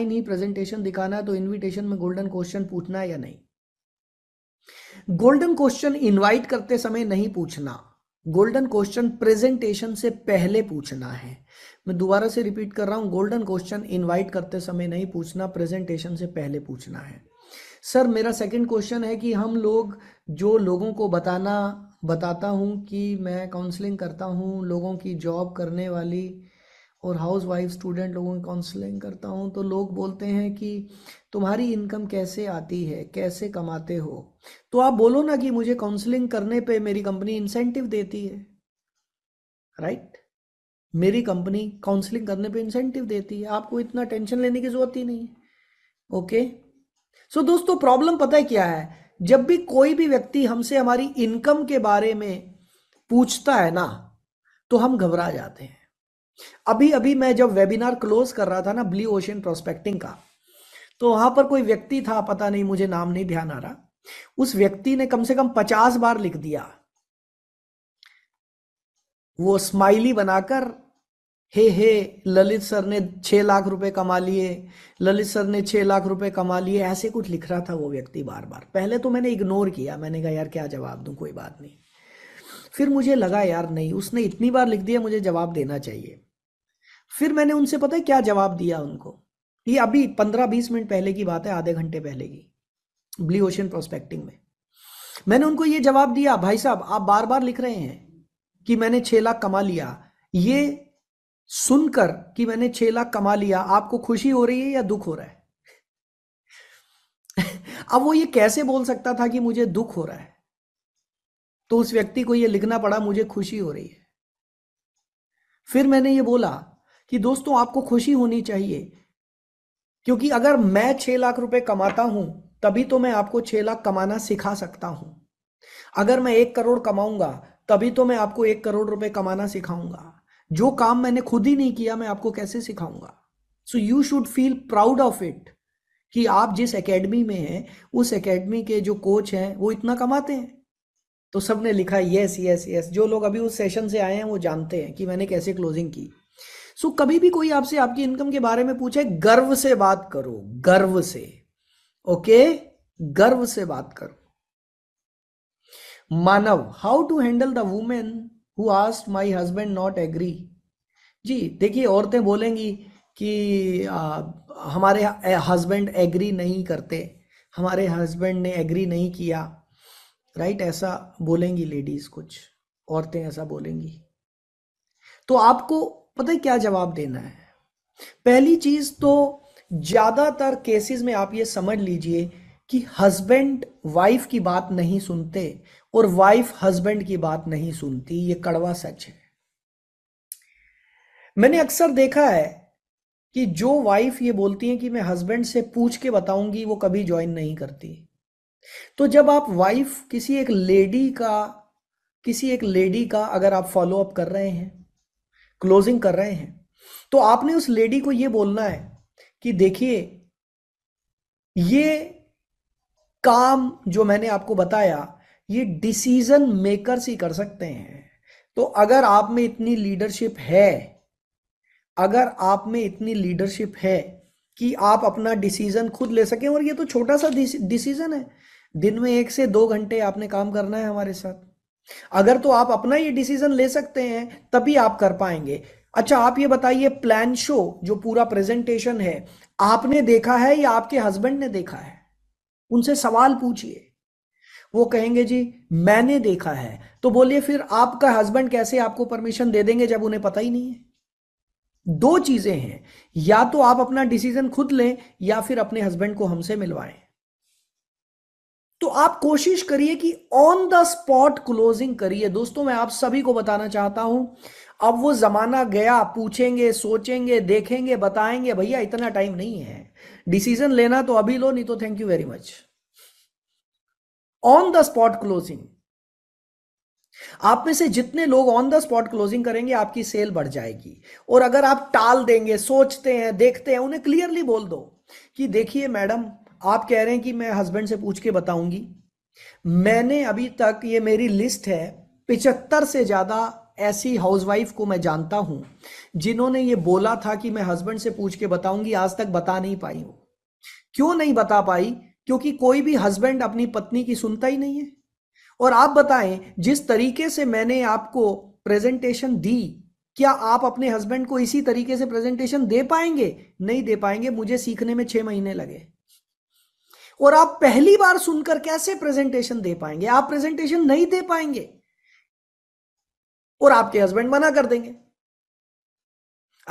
Online ही presentation दिखाना है तो इनविटेशन में गोल्डन क्वेश्चन पूछना है या नहीं गोल्डन क्वेश्चन इनवाइट करते समय नहीं पूछना गोल्डन क्वेश्चन प्रेजेंटेशन से पहले पूछना है मैं दोबारा से रिपीट कर रहा हूं गोल्डन क्वेश्चन इनवाइट करते समय नहीं पूछना प्रेजेंटेशन से पहले पूछना है सर मेरा सेकंड क्वेश्चन है कि हम लोग जो लोगों को बताना बताता हूं कि मैं काउंसलिंग करता हूं लोगों की जॉब करने वाली और हाउस वाइफ स्टूडेंट लोगों की काउंसलिंग करता हूँ तो लोग बोलते हैं कि तुम्हारी इनकम कैसे आती है कैसे कमाते हो तो आप बोलो ना कि मुझे काउंसलिंग करने पे मेरी कंपनी इंसेंटिव देती है राइट मेरी कंपनी काउंसलिंग करने पे इंसेंटिव देती है आपको इतना टेंशन लेने की जरूरत ही नहीं है ओके सो दोस्तों प्रॉब्लम पता है क्या है जब भी कोई भी व्यक्ति हमसे हमारी इनकम के बारे में पूछता है ना तो हम घबरा जाते हैं अभी अभी मैं जब वेबिनार क्लोज कर रहा था ना ब्लू ओशन प्रोस्पेक्टिंग का तो वहां पर कोई व्यक्ति था पता नहीं मुझे नाम नहीं ध्यान आ रहा उस व्यक्ति ने कम से कम पचास बार लिख दिया वो स्माइली बनाकर हे हे ललित सर ने छह लाख रुपए कमा लिए ललित सर ने छह लाख रुपए कमा लिए ऐसे कुछ लिख रहा था वो व्यक्ति बार बार पहले तो मैंने इग्नोर किया मैंने कहा यार क्या जवाब दूं कोई बात नहीं फिर मुझे लगा यार नहीं उसने इतनी बार लिख दिया मुझे जवाब देना चाहिए फिर मैंने उनसे पता है क्या जवाब दिया उनको ये अभी पंद्रह बीस मिनट पहले की बात है आधे घंटे पहले की ब्लू ओशन प्रोस्पेक्टिंग में मैंने उनको ये जवाब दिया भाई साहब आप बार बार लिख रहे हैं कि मैंने छह लाख कमा लिया ये सुनकर कि मैंने छह लाख कमा लिया आपको खुशी हो रही है या दुख हो रहा है अब वो ये कैसे बोल सकता था कि मुझे दुख हो रहा है तो उस व्यक्ति को ये लिखना पड़ा मुझे खुशी हो रही है फिर मैंने ये बोला कि दोस्तों आपको खुशी होनी चाहिए क्योंकि अगर मैं छह लाख रुपए कमाता हूं तभी तो मैं आपको छह लाख कमाना सिखा सकता हूं अगर मैं एक करोड़ कमाऊंगा तभी तो मैं आपको एक करोड़ रुपए कमाना सिखाऊंगा जो काम मैंने खुद ही नहीं किया मैं आपको कैसे सिखाऊंगा so you should feel proud of it कि आप जिस एकेडमी में हैं उस एकेडमी के जो कोच हैं वो इतना कमाते हैं तो सबने लिखा यस यस यस जो लोग अभी उस सेशन से आए हैं वो जानते हैं कि मैंने कैसे क्लोजिंग की सो कभी भी कोई आपसे आपकी इनकम के बारे में पूछे गर्व से बात करो गर्व से ओके गर्व से बात करो Manav how to handle the women who asked my husband not agree जी देखिए औरतें बोलेंगी कि आ, हमारे हस्बैंड एग्री नहीं करते हमारे हस्बैंड ने एग्री नहीं किया राइट ऐसा बोलेंगी लेडीज कुछ औरतें ऐसा बोलेंगी तो आपको पता है क्या जवाब देना है पहली चीज तो ज्यादातर केसेस में आप ये समझ लीजिए कि हस्बैंड वाइफ की बात नहीं सुनते और वाइफ हस्बैंड की बात नहीं सुनती ये कड़वा सच है मैंने अक्सर देखा है कि जो वाइफ ये बोलती है कि मैं हस्बैंड से पूछ के बताऊंगी वो कभी ज्वाइन नहीं करती तो जब आप वाइफ किसी एक लेडी का किसी एक लेडी का अगर आप फॉलो अप कर रहे हैं क्लोजिंग कर रहे हैं तो आपने उस लेडी को यह बोलना है कि देखिए ये काम जो मैंने आपको बताया ये डिसीजन मेकर्स ही कर सकते हैं तो अगर आप में इतनी लीडरशिप है अगर आप में इतनी लीडरशिप है कि आप अपना डिसीजन खुद ले सकें और ये तो छोटा सा डिसीजन है दिन में एक से दो घंटे आपने काम करना है हमारे साथ अगर तो आप अपना ये डिसीजन ले सकते हैं तभी आप कर पाएंगे अच्छा आप ये बताइए प्लान शो जो पूरा प्रेजेंटेशन है आपने देखा है या आपके हस्बैंड ने देखा है उनसे सवाल पूछिए वो कहेंगे जी मैंने देखा है तो बोलिए फिर आपका हस्बैंड कैसे आपको परमिशन दे देंगे जब उन्हें पता ही नहीं है दो चीजें हैं या तो आप अपना डिसीजन खुद लें या फिर अपने हस्बैंड को हमसे मिलवाएं तो आप कोशिश करिए कि ऑन द स्पॉट क्लोजिंग करिए दोस्तों मैं आप सभी को बताना चाहता हूं अब वो जमाना गया पूछेंगे सोचेंगे देखेंगे बताएंगे भैया इतना टाइम नहीं है डिसीजन लेना तो अभी लो नहीं तो thank you very much on the spot closing आप में से जितने लोग ऑन द स्पॉट क्लोजिंग करेंगे आपकी सेल बढ़ जाएगी और अगर आप टाल देंगे सोचते हैं देखते हैं उन्हें क्लियरली बोल दो कि देखिए मैडम आप कह रहे हैं कि मैं हस्बैंड से पूछ के बताऊंगी मैंने अभी तक ये मेरी लिस्ट है पिचहत्तर से ज़्यादा ऐसी हाउसवाइफ को मैं जानता हूं जिन्होंने ये बोला था कि मैं हस्बैंड से पूछ के बताऊंगी आज तक बता नहीं पाई हूं क्यों नहीं बता पाई क्योंकि कोई भी हस्बैंड अपनी पत्नी की सुनता ही नहीं है और आप बताएं जिस तरीके से मैंने आपको प्रेजेंटेशन दी क्या आप अपने हस्बैंड को इसी तरीके से प्रेजेंटेशन दे पाएंगे नहीं दे पाएंगे मुझे सीखने में छह महीने लगे और आप पहली बार सुनकर कैसे प्रेजेंटेशन दे पाएंगे आप प्रेजेंटेशन नहीं दे पाएंगे और आपके हस्बैंड मना कर देंगे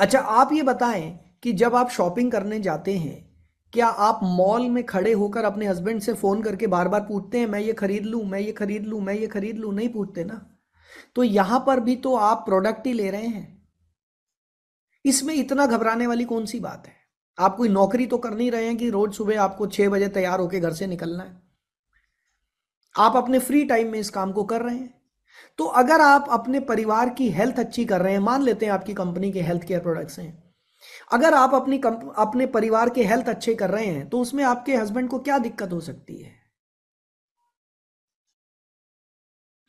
अच्छा आप ये बताएं कि जब आप शॉपिंग करने जाते हैं क्या आप मॉल में खड़े होकर अपने हस्बैंड से फोन करके बार बार पूछते हैं मैं ये खरीद लू मैं ये खरीद लू मैं ये खरीद लू नहीं पूछते ना तो यहां पर भी तो आप प्रोडक्ट ही ले रहे हैं इसमें इतना घबराने वाली कौन सी बात है आप कोई नौकरी तो कर नहीं रहे हैं कि रोज सुबह आपको छह बजे तैयार होकर घर से निकलना है आप अपने फ्री टाइम में इस काम को कर रहे हैं तो अगर आप अपने परिवार की हेल्थ अच्छी कर रहे हैं मान लेते हैं आपकी कंपनी के हेल्थ केयर प्रोडक्ट्स हैं अगर आप अपनी अपने परिवार के हेल्थ अच्छे कर रहे हैं तो उसमें आपके हस्बैंड को क्या दिक्कत हो सकती है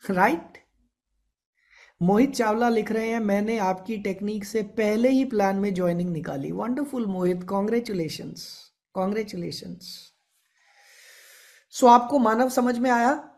राइट right? मोहित चावला लिख रहे हैं मैंने आपकी टेक्निक से पहले ही प्लान में ज्वाइनिंग निकाली wonderful Mohit congratulation congratulation so आपको मानव समझ में आया